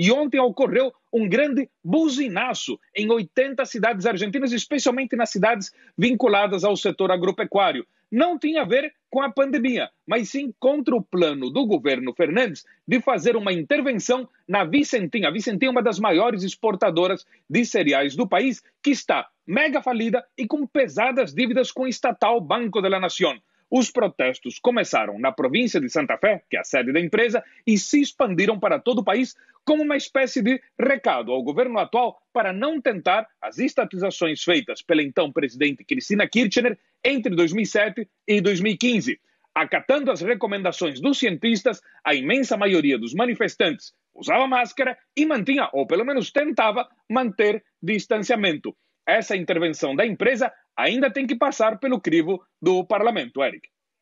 E ontem ocorreu um grande buzinaço em 80 cidades argentinas, especialmente nas cidades vinculadas ao setor agropecuário. Não tinha a ver com a pandemia, mas sim contra o plano do governo Fernandes de fazer uma intervenção na Vicentinha. A Vicentinha é uma das maiores exportadoras de cereais do país, que está mega falida e com pesadas dívidas com o estatal Banco de la Nación. Os protestos começaram na província de Santa Fé, que é a sede da empresa, e se expandiram para todo o país como uma espécie de recado ao governo atual para não tentar as estatizações feitas pela então presidente Cristina Kirchner entre 2007 e 2015. Acatando as recomendações dos cientistas, a imensa maioria dos manifestantes usava máscara e mantinha, ou pelo menos tentava, manter distanciamento. Essa intervenção da empresa ainda tem que passar pelo crivo do parlamento, Eric.